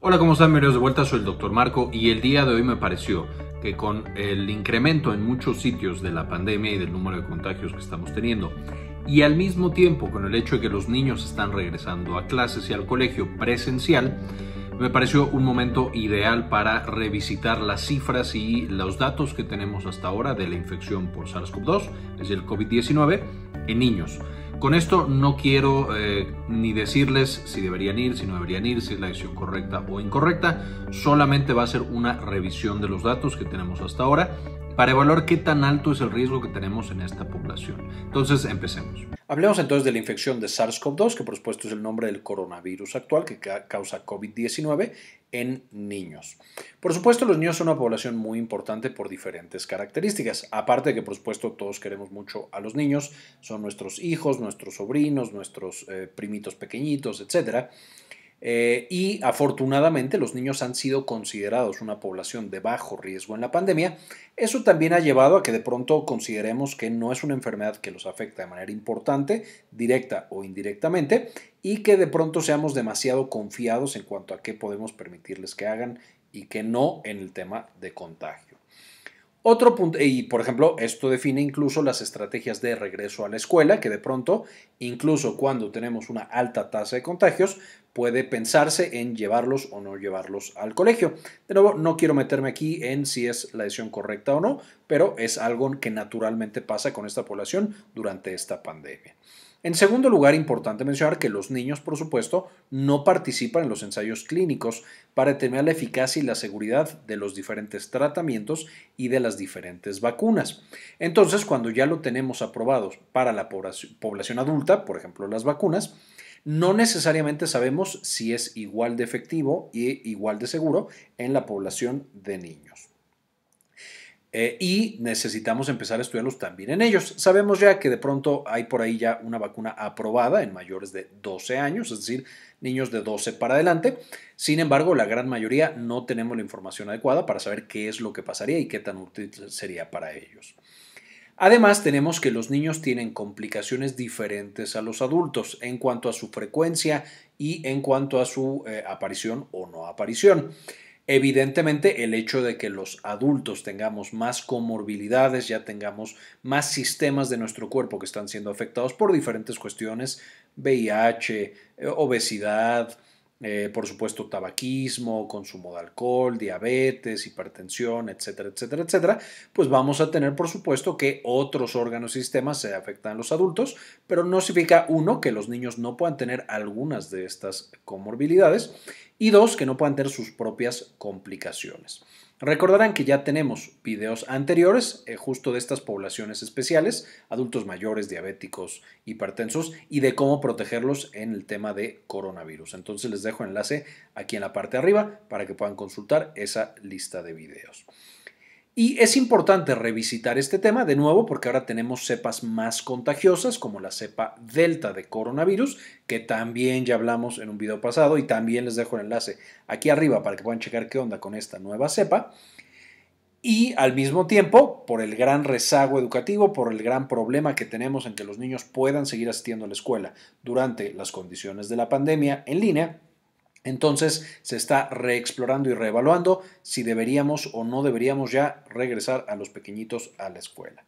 Hola, ¿cómo están? Bienvenidos de vuelta, soy el Dr. Marco y el día de hoy me pareció que con el incremento en muchos sitios de la pandemia y del número de contagios que estamos teniendo, y al mismo tiempo con el hecho de que los niños están regresando a clases y al colegio presencial, me pareció un momento ideal para revisitar las cifras y los datos que tenemos hasta ahora de la infección por SARS-CoV-2, es el COVID-19, en niños. Con esto no quiero eh, ni decirles si deberían ir, si no deberían ir, si es la decisión correcta o incorrecta, solamente va a ser una revisión de los datos que tenemos hasta ahora para evaluar qué tan alto es el riesgo que tenemos en esta población. Entonces, empecemos. Hablemos entonces de la infección de SARS-CoV-2, que por supuesto es el nombre del coronavirus actual que causa COVID-19 en niños. Por supuesto, los niños son una población muy importante por diferentes características. Aparte de que, por supuesto, todos queremos mucho a los niños, son nuestros hijos, nuestros sobrinos, nuestros eh, primitos pequeñitos, etcétera. Eh, y afortunadamente los niños han sido considerados una población de bajo riesgo en la pandemia. Eso también ha llevado a que de pronto consideremos que no es una enfermedad que los afecta de manera importante, directa o indirectamente, y que de pronto seamos demasiado confiados en cuanto a qué podemos permitirles que hagan y que no en el tema de contagio. Otro punto, y por ejemplo, esto define incluso las estrategias de regreso a la escuela, que de pronto, incluso cuando tenemos una alta tasa de contagios, puede pensarse en llevarlos o no llevarlos al colegio. De nuevo, no quiero meterme aquí en si es la decisión correcta o no, pero es algo que naturalmente pasa con esta población durante esta pandemia. En segundo lugar, importante mencionar que los niños, por supuesto, no participan en los ensayos clínicos para determinar la eficacia y la seguridad de los diferentes tratamientos y de las diferentes vacunas. Entonces, cuando ya lo tenemos aprobados para la población adulta, por ejemplo, las vacunas, no necesariamente sabemos si es igual de efectivo y igual de seguro en la población de niños. Eh, y necesitamos empezar a estudiarlos también en ellos. Sabemos ya que de pronto hay por ahí ya una vacuna aprobada en mayores de 12 años, es decir, niños de 12 para adelante. Sin embargo, la gran mayoría no tenemos la información adecuada para saber qué es lo que pasaría y qué tan útil sería para ellos. Además, tenemos que los niños tienen complicaciones diferentes a los adultos en cuanto a su frecuencia y en cuanto a su eh, aparición o no aparición. Evidentemente, el hecho de que los adultos tengamos más comorbilidades, ya tengamos más sistemas de nuestro cuerpo que están siendo afectados por diferentes cuestiones, VIH, eh, obesidad, eh, por supuesto, tabaquismo, consumo de alcohol, diabetes, hipertensión, etcétera, etcétera, etcétera, pues vamos a tener, por supuesto, que otros órganos y sistemas se afectan a los adultos, pero no significa, uno, que los niños no puedan tener algunas de estas comorbilidades y dos, que no puedan tener sus propias complicaciones. Recordarán que ya tenemos videos anteriores eh, justo de estas poblaciones especiales, adultos mayores, diabéticos, hipertensos y de cómo protegerlos en el tema de coronavirus. Entonces les dejo enlace aquí en la parte de arriba para que puedan consultar esa lista de videos. Y es importante revisitar este tema de nuevo porque ahora tenemos cepas más contagiosas como la cepa delta de coronavirus, que también ya hablamos en un video pasado y también les dejo el enlace aquí arriba para que puedan checar qué onda con esta nueva cepa. Y al mismo tiempo, por el gran rezago educativo, por el gran problema que tenemos en que los niños puedan seguir asistiendo a la escuela durante las condiciones de la pandemia en línea, entonces se está reexplorando y reevaluando si deberíamos o no deberíamos ya regresar a los pequeñitos a la escuela.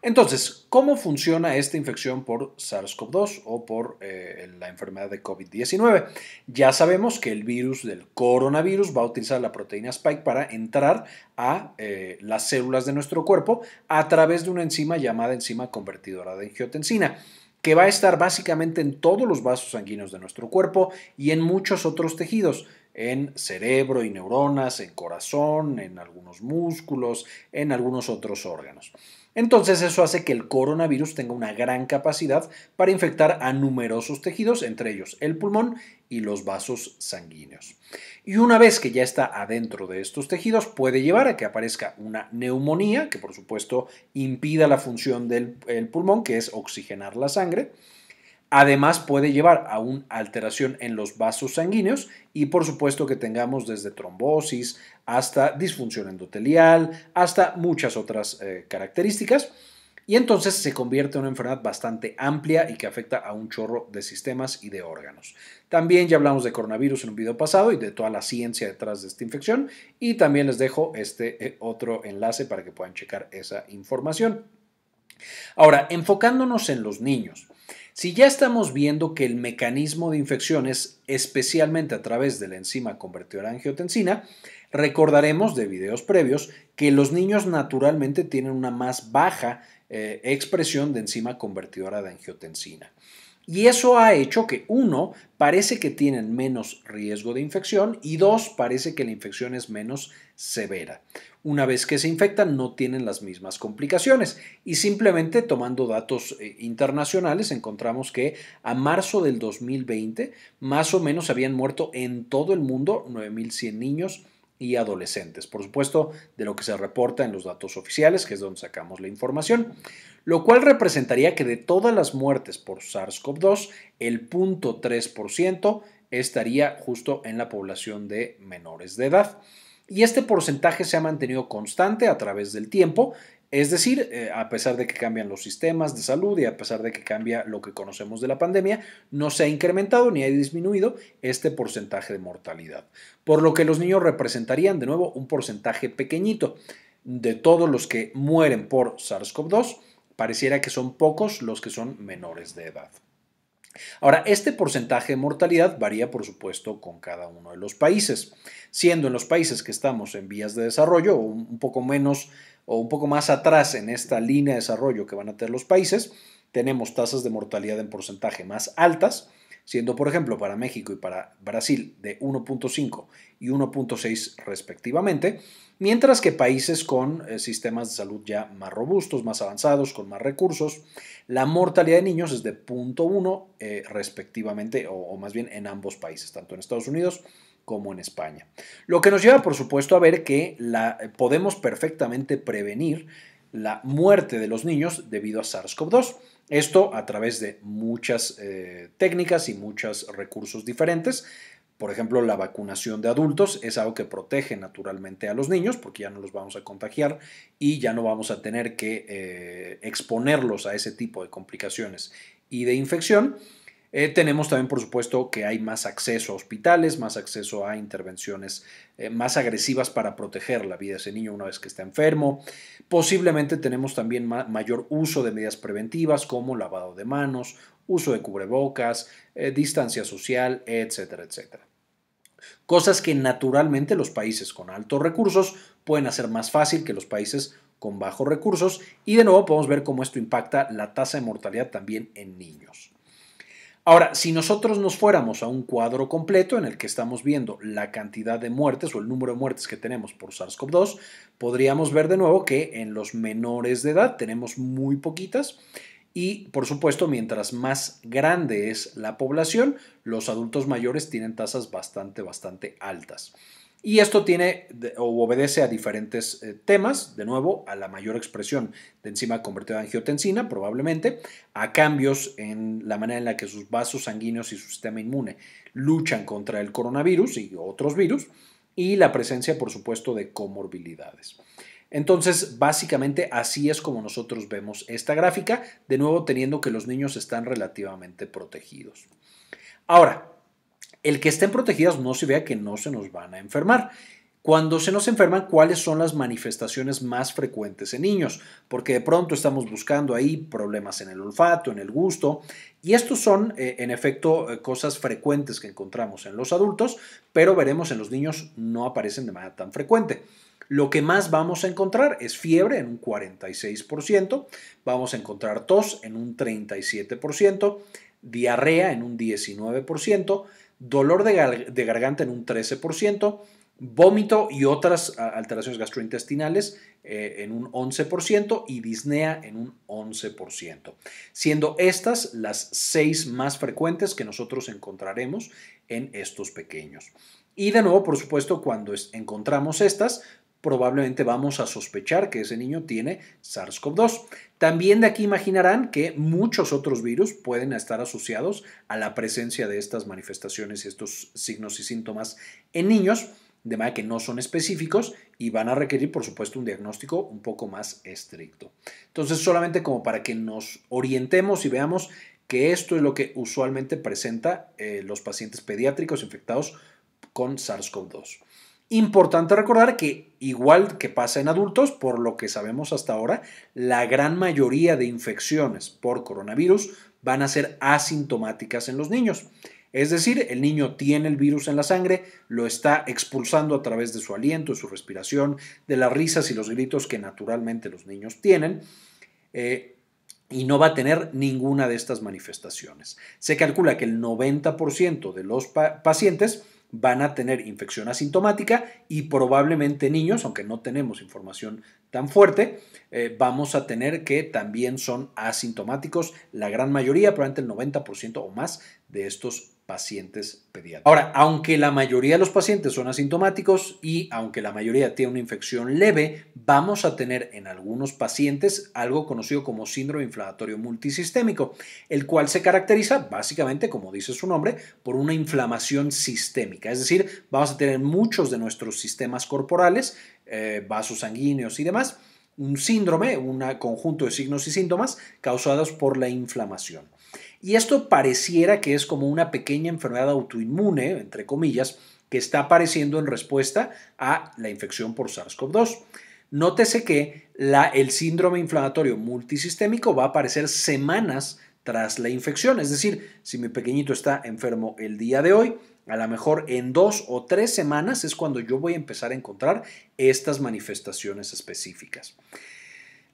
Entonces, ¿cómo funciona esta infección por SARS-CoV-2 o por eh, la enfermedad de COVID-19? Ya sabemos que el virus del coronavirus va a utilizar la proteína Spike para entrar a eh, las células de nuestro cuerpo a través de una enzima llamada enzima convertidora de angiotensina que va a estar básicamente en todos los vasos sanguíneos de nuestro cuerpo y en muchos otros tejidos, en cerebro y neuronas, en corazón, en algunos músculos, en algunos otros órganos. Entonces eso hace que el coronavirus tenga una gran capacidad para infectar a numerosos tejidos, entre ellos el pulmón y los vasos sanguíneos. Y una vez que ya está adentro de estos tejidos, puede llevar a que aparezca una neumonía, que por supuesto impida la función del pulmón, que es oxigenar la sangre Además puede llevar a una alteración en los vasos sanguíneos y por supuesto que tengamos desde trombosis hasta disfunción endotelial, hasta muchas otras eh, características. Y entonces se convierte en una enfermedad bastante amplia y que afecta a un chorro de sistemas y de órganos. También ya hablamos de coronavirus en un video pasado y de toda la ciencia detrás de esta infección. Y también les dejo este eh, otro enlace para que puedan checar esa información. Ahora, enfocándonos en los niños. Si ya estamos viendo que el mecanismo de infección es especialmente a través de la enzima convertidora de angiotensina, recordaremos de videos previos que los niños naturalmente tienen una más baja eh, expresión de enzima convertidora de angiotensina y eso ha hecho que uno parece que tienen menos riesgo de infección y dos parece que la infección es menos severa. Una vez que se infectan no tienen las mismas complicaciones y simplemente tomando datos eh, internacionales encontramos que a marzo del 2020 más o menos habían muerto en todo el mundo 9100 niños y adolescentes. Por supuesto, de lo que se reporta en los datos oficiales, que es donde sacamos la información, lo cual representaría que de todas las muertes por SARS-CoV-2, el 0.3% estaría justo en la población de menores de edad. Y este porcentaje se ha mantenido constante a través del tiempo es decir, eh, a pesar de que cambian los sistemas de salud y a pesar de que cambia lo que conocemos de la pandemia, no se ha incrementado ni ha disminuido este porcentaje de mortalidad. Por lo que los niños representarían de nuevo un porcentaje pequeñito. De todos los que mueren por SARS-CoV-2, pareciera que son pocos los que son menores de edad. Ahora, este porcentaje de mortalidad varía, por supuesto, con cada uno de los países, siendo en los países que estamos en vías de desarrollo un poco menos o un poco más atrás en esta línea de desarrollo que van a tener los países, tenemos tasas de mortalidad en porcentaje más altas, siendo por ejemplo para México y para Brasil de 1.5 y 1.6 respectivamente, mientras que países con eh, sistemas de salud ya más robustos, más avanzados, con más recursos, la mortalidad de niños es de 0.1 eh, respectivamente, o más bien en ambos países, tanto en Estados Unidos como en España. Lo que nos lleva, por supuesto, a ver que la, podemos perfectamente prevenir la muerte de los niños debido a SARS-CoV-2. Esto a través de muchas eh, técnicas y muchos recursos diferentes. Por ejemplo, la vacunación de adultos es algo que protege naturalmente a los niños porque ya no los vamos a contagiar y ya no vamos a tener que eh, exponerlos a ese tipo de complicaciones y de infección. Eh, tenemos también, por supuesto, que hay más acceso a hospitales, más acceso a intervenciones eh, más agresivas para proteger la vida de ese niño una vez que está enfermo. Posiblemente tenemos también mayor uso de medidas preventivas como lavado de manos, uso de cubrebocas, eh, distancia social, etcétera, etcétera. Cosas que naturalmente los países con altos recursos pueden hacer más fácil que los países con bajos recursos y de nuevo podemos ver cómo esto impacta la tasa de mortalidad también en niños. Ahora, si nosotros nos fuéramos a un cuadro completo en el que estamos viendo la cantidad de muertes o el número de muertes que tenemos por SARS-CoV-2, podríamos ver de nuevo que en los menores de edad tenemos muy poquitas y, por supuesto, mientras más grande es la población, los adultos mayores tienen tasas bastante, bastante altas. Y esto tiene o obedece a diferentes eh, temas, de nuevo, a la mayor expresión de enzima convertida en angiotensina, probablemente, a cambios en la manera en la que sus vasos sanguíneos y su sistema inmune luchan contra el coronavirus y otros virus, y la presencia, por supuesto, de comorbilidades. Entonces, básicamente así es como nosotros vemos esta gráfica, de nuevo teniendo que los niños están relativamente protegidos. Ahora, el que estén protegidas no se vea que no se nos van a enfermar. Cuando se nos enferman, ¿cuáles son las manifestaciones más frecuentes en niños? Porque de pronto estamos buscando ahí problemas en el olfato, en el gusto, y estos son, eh, en efecto, eh, cosas frecuentes que encontramos en los adultos, pero veremos en los niños no aparecen de manera tan frecuente. Lo que más vamos a encontrar es fiebre en un 46%, vamos a encontrar tos en un 37%, diarrea en un 19%, dolor de, garganta en un 13%, vómito y otras alteraciones gastrointestinales eh, en un 11% y disnea en un 11%, siendo estas las seis más frecuentes que nosotros encontraremos en estos pequeños. Y de nuevo, por supuesto, cuando encontramos estas, probablemente vamos a sospechar que ese niño tiene SARS-CoV-2. También de aquí imaginarán que muchos otros virus pueden estar asociados a la presencia de estas manifestaciones y estos signos y síntomas en niños, de manera que no son específicos y van a requerir, por supuesto, un diagnóstico un poco más estricto. Entonces, solamente como para que nos orientemos y veamos que esto es lo que usualmente presenta eh, los pacientes pediátricos infectados con SARS-CoV-2. Importante recordar que, igual que pasa en adultos, por lo que sabemos hasta ahora, la gran mayoría de infecciones por coronavirus van a ser asintomáticas en los niños. Es decir, el niño tiene el virus en la sangre, lo está expulsando a través de su aliento, de su respiración, de las risas y los gritos que naturalmente los niños tienen. Eh, y no va a tener ninguna de estas manifestaciones. Se calcula que el 90% de los pacientes van a tener infección asintomática y probablemente niños, aunque no tenemos información tan fuerte, eh, vamos a tener que también son asintomáticos la gran mayoría, probablemente el 90% o más de estos pacientes pediátricos. Ahora, aunque la mayoría de los pacientes son asintomáticos y aunque la mayoría tiene una infección leve, vamos a tener en algunos pacientes algo conocido como síndrome inflamatorio multisistémico, el cual se caracteriza básicamente, como dice su nombre, por una inflamación sistémica. Es decir, vamos a tener muchos de nuestros sistemas corporales, eh, vasos sanguíneos y demás, un síndrome, un conjunto de signos y síntomas causados por la inflamación. Y esto pareciera que es como una pequeña enfermedad autoinmune, entre comillas, que está apareciendo en respuesta a la infección por SARS-CoV-2. Nótese que el síndrome inflamatorio multisistémico va a aparecer semanas tras la infección, es decir, si mi pequeñito está enfermo el día de hoy, a lo mejor en dos o tres semanas es cuando yo voy a empezar a encontrar estas manifestaciones específicas.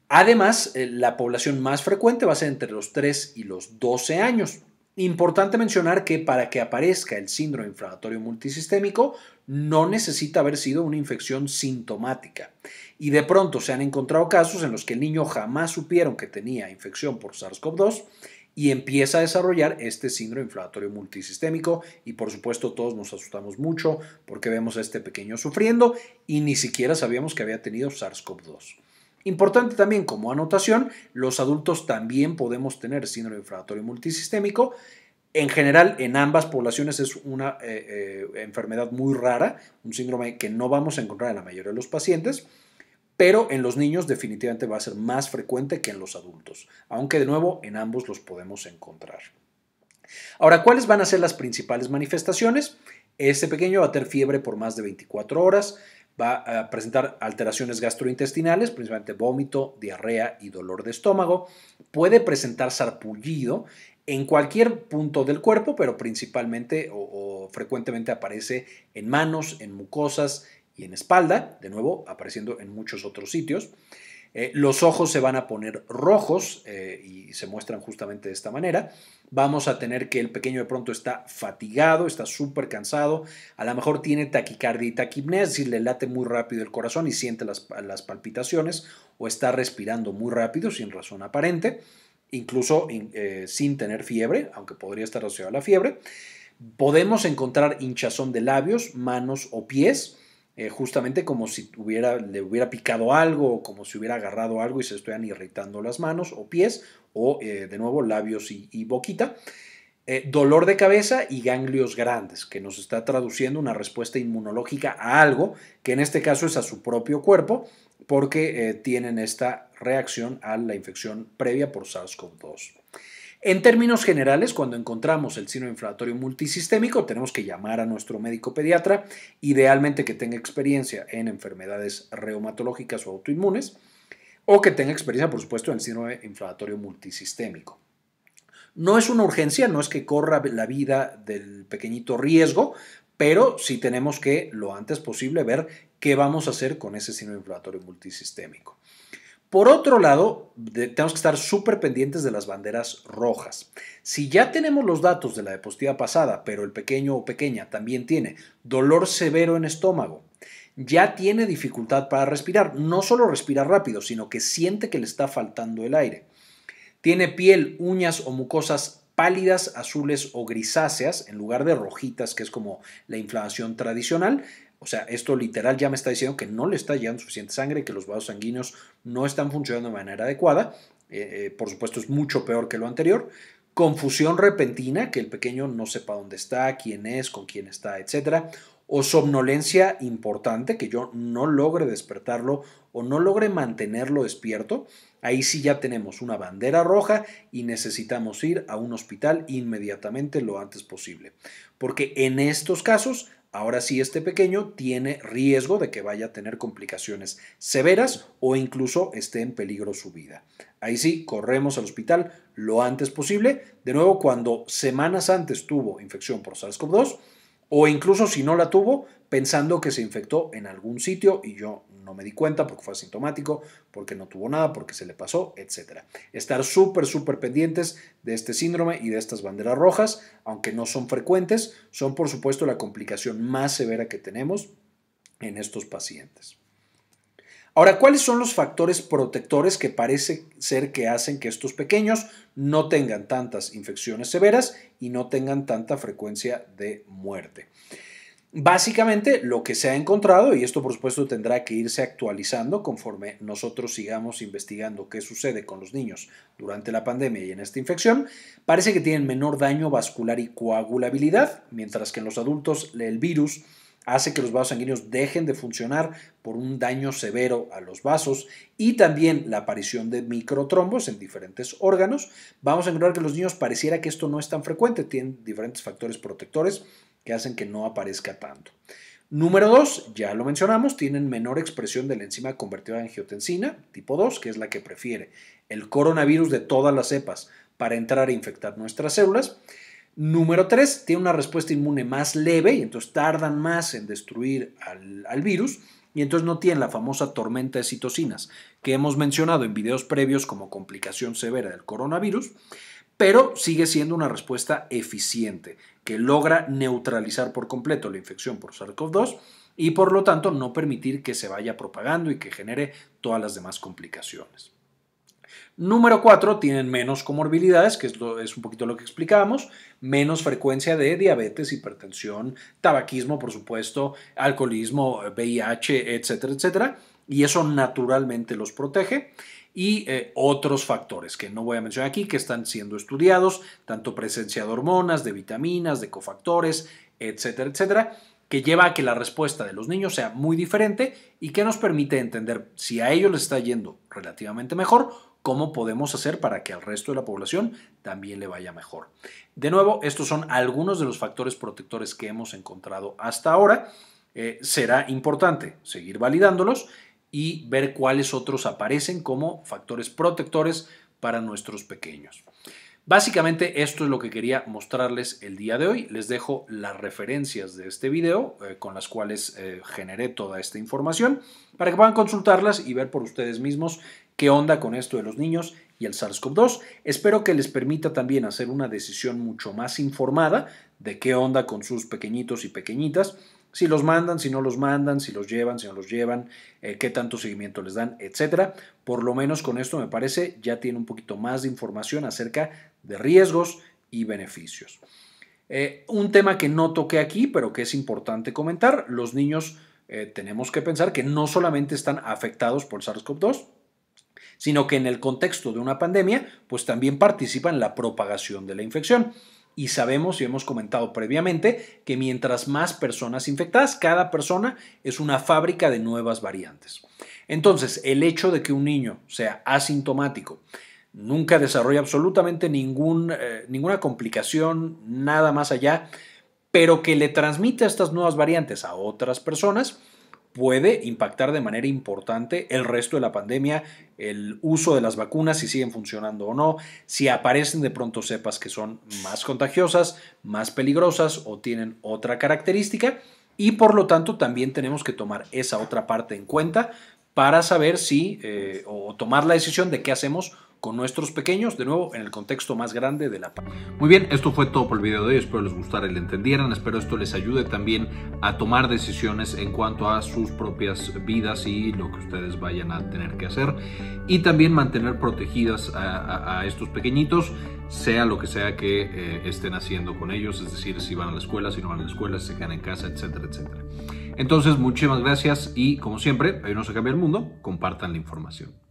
Además, eh, la población más frecuente va a ser entre los 3 y los 12 años. Importante mencionar que para que aparezca el síndrome inflamatorio multisistémico no necesita haber sido una infección sintomática. Y de pronto se han encontrado casos en los que el niño jamás supieron que tenía infección por SARS-CoV-2 y empieza a desarrollar este síndrome inflamatorio multisistémico y por supuesto todos nos asustamos mucho porque vemos a este pequeño sufriendo y ni siquiera sabíamos que había tenido SARS-CoV-2. Importante también como anotación, los adultos también podemos tener síndrome inflamatorio multisistémico. En general, en ambas poblaciones es una eh, eh, enfermedad muy rara, un síndrome que no vamos a encontrar en la mayoría de los pacientes pero en los niños definitivamente va a ser más frecuente que en los adultos, aunque de nuevo en ambos los podemos encontrar. Ahora, ¿cuáles van a ser las principales manifestaciones? Este pequeño va a tener fiebre por más de 24 horas, va a presentar alteraciones gastrointestinales, principalmente vómito, diarrea y dolor de estómago, puede presentar sarpullido en cualquier punto del cuerpo, pero principalmente o, o frecuentemente aparece en manos, en mucosas, y en espalda, de nuevo apareciendo en muchos otros sitios. Eh, los ojos se van a poner rojos eh, y se muestran justamente de esta manera. Vamos a tener que el pequeño de pronto está fatigado, está súper cansado, a lo mejor tiene taquicardia y taquipnea, es le late muy rápido el corazón y siente las, palpitaciones o está respirando muy rápido sin razón aparente, incluso eh, sin tener fiebre, aunque podría estar asociado a la fiebre. Podemos encontrar hinchazón de labios, manos o pies eh, justamente como si le hubiera picado algo o como si hubiera agarrado algo y se estuvieran irritando las manos o pies o eh, de nuevo labios y, boquita. Eh, dolor de cabeza y ganglios grandes, que nos está traduciendo una respuesta inmunológica a algo, que en este caso es a su propio cuerpo, porque eh, tienen esta reacción a la infección previa por SARS-CoV-2. En términos generales, cuando encontramos el síndrome inflamatorio multisistémico, tenemos que llamar a nuestro médico pediatra, idealmente que tenga experiencia en enfermedades reumatológicas o autoinmunes, o que tenga experiencia, por supuesto, en el síndrome inflamatorio multisistémico. No es una urgencia, no es que corra la vida del pequeñito riesgo, pero sí tenemos que lo antes posible ver qué vamos a hacer con ese síndrome inflamatorio multisistémico. Por otro lado, tenemos que estar súper pendientes de las banderas rojas. Si ya tenemos los datos de la diapositiva pasada, pero el pequeño o pequeña también tiene dolor severo en estómago, ya tiene dificultad para respirar, no solo respira rápido, sino que siente que le está faltando el aire, tiene piel, uñas o mucosas pálidas, azules o grisáceas, en lugar de rojitas, que es como la inflamación tradicional. O sea, esto literal ya me está diciendo que no le está llegando suficiente sangre, que los vasos sanguíneos no están funcionando de manera adecuada. Eh, eh, por supuesto, es mucho peor que lo anterior. Confusión repentina, que el pequeño no sepa dónde está, quién es, con quién está, etcétera o somnolencia importante, que yo no logre despertarlo o no logre mantenerlo despierto. Ahí sí ya tenemos una bandera roja y necesitamos ir a un hospital inmediatamente lo antes posible. Porque en estos casos, ahora sí este pequeño tiene riesgo de que vaya a tener complicaciones severas o incluso esté en peligro su vida. Ahí sí, corremos al hospital lo antes posible. De nuevo, cuando semanas antes tuvo infección por SARS-CoV-2 o incluso si no la tuvo, pensando que se infectó en algún sitio y yo no me di cuenta porque fue asintomático, porque no tuvo nada, porque se le pasó, etc. Estar súper, súper pendientes de este síndrome y de estas banderas rojas, aunque no son frecuentes, son por supuesto la complicación más severa que tenemos en estos pacientes. Ahora, ¿cuáles son los factores protectores que parece ser que hacen que estos pequeños no tengan tantas infecciones severas y no tengan tanta frecuencia de muerte? Básicamente lo que se ha encontrado, y esto por supuesto tendrá que irse actualizando conforme nosotros sigamos investigando qué sucede con los niños durante la pandemia y en esta infección, parece que tienen menor daño vascular y coagulabilidad, mientras que en los adultos el virus hace que los vasos sanguíneos dejen de funcionar por un daño severo a los vasos y también la aparición de microtrombos en diferentes órganos. Vamos a encontrar que los niños pareciera que esto no es tan frecuente, tienen diferentes factores protectores que hacen que no aparezca tanto. Número dos, ya lo mencionamos, tienen menor expresión de la enzima convertida en angiotensina tipo 2, que es la que prefiere el coronavirus de todas las cepas para entrar e infectar nuestras células. Número tres, tiene una respuesta inmune más leve y entonces tardan más en destruir al, virus y entonces no tienen la famosa tormenta de citocinas que hemos mencionado en videos previos como complicación severa del coronavirus, pero sigue siendo una respuesta eficiente que logra neutralizar por completo la infección por SARS-CoV-2 y por lo tanto no permitir que se vaya propagando y que genere todas las demás complicaciones. Número cuatro, tienen menos comorbilidades, que es, es, un poquito lo que explicábamos, menos frecuencia de diabetes, hipertensión, tabaquismo, por supuesto, alcoholismo, VIH, etcétera, etcétera, y eso naturalmente los protege y eh, otros factores que no voy a mencionar aquí que están siendo estudiados, tanto presencia de hormonas, de vitaminas, de cofactores, etcétera, etcétera, que lleva a que la respuesta de los niños sea muy diferente y que nos permite entender si a ellos les está yendo relativamente mejor, cómo podemos hacer para que al resto de la población también le vaya mejor. De nuevo, estos son algunos de los factores protectores que hemos encontrado hasta ahora. Eh, será importante seguir validándolos y ver cuáles otros aparecen como factores protectores para nuestros pequeños. Básicamente esto es lo que quería mostrarles el día de hoy. Les dejo las referencias de este video eh, con las cuales eh, generé toda esta información para que puedan consultarlas y ver por ustedes mismos qué onda con esto de los niños y el SARS-CoV-2. Espero que les permita también hacer una decisión mucho más informada de qué onda con sus pequeñitos y pequeñitas si los mandan, si no los mandan, si los llevan, si no los llevan, eh, qué tanto seguimiento les dan, etcétera. Por lo menos con esto me parece ya tiene un poquito más de información acerca de riesgos y beneficios. Eh, un tema que no toqué aquí, pero que es importante comentar, los niños eh, tenemos que pensar que no solamente están afectados por SARS-CoV-2, sino que en el contexto de una pandemia, pues también participan en la propagación de la infección. Y sabemos y hemos comentado previamente que mientras más personas infectadas, cada persona es una fábrica de nuevas variantes. Entonces, el hecho de que un niño sea asintomático, nunca desarrolle absolutamente eh, ninguna complicación, nada más allá, pero que le transmita estas nuevas variantes a otras personas, puede impactar de manera importante el resto de la pandemia, el uso de las vacunas, si siguen funcionando o no, si aparecen de pronto cepas que son más contagiosas, más peligrosas o tienen otra característica. Y por lo tanto también tenemos que tomar esa otra parte en cuenta para saber si eh, o tomar la decisión de qué hacemos con nuestros pequeños, de nuevo, en el contexto más grande de la paz. Muy bien, esto fue todo por el video de hoy, espero les gustara y le entendieran, espero esto les ayude también a tomar decisiones en cuanto a sus propias vidas y lo que ustedes vayan a tener que hacer, y también mantener protegidas a, estos pequeñitos, sea lo que sea que eh, estén haciendo con ellos, es decir, si van a la escuela, si no van a la escuela, si se quedan en casa, etcétera, etcétera. Entonces, muchísimas gracias y como siempre, ayúdense a cambiar el mundo, compartan la información.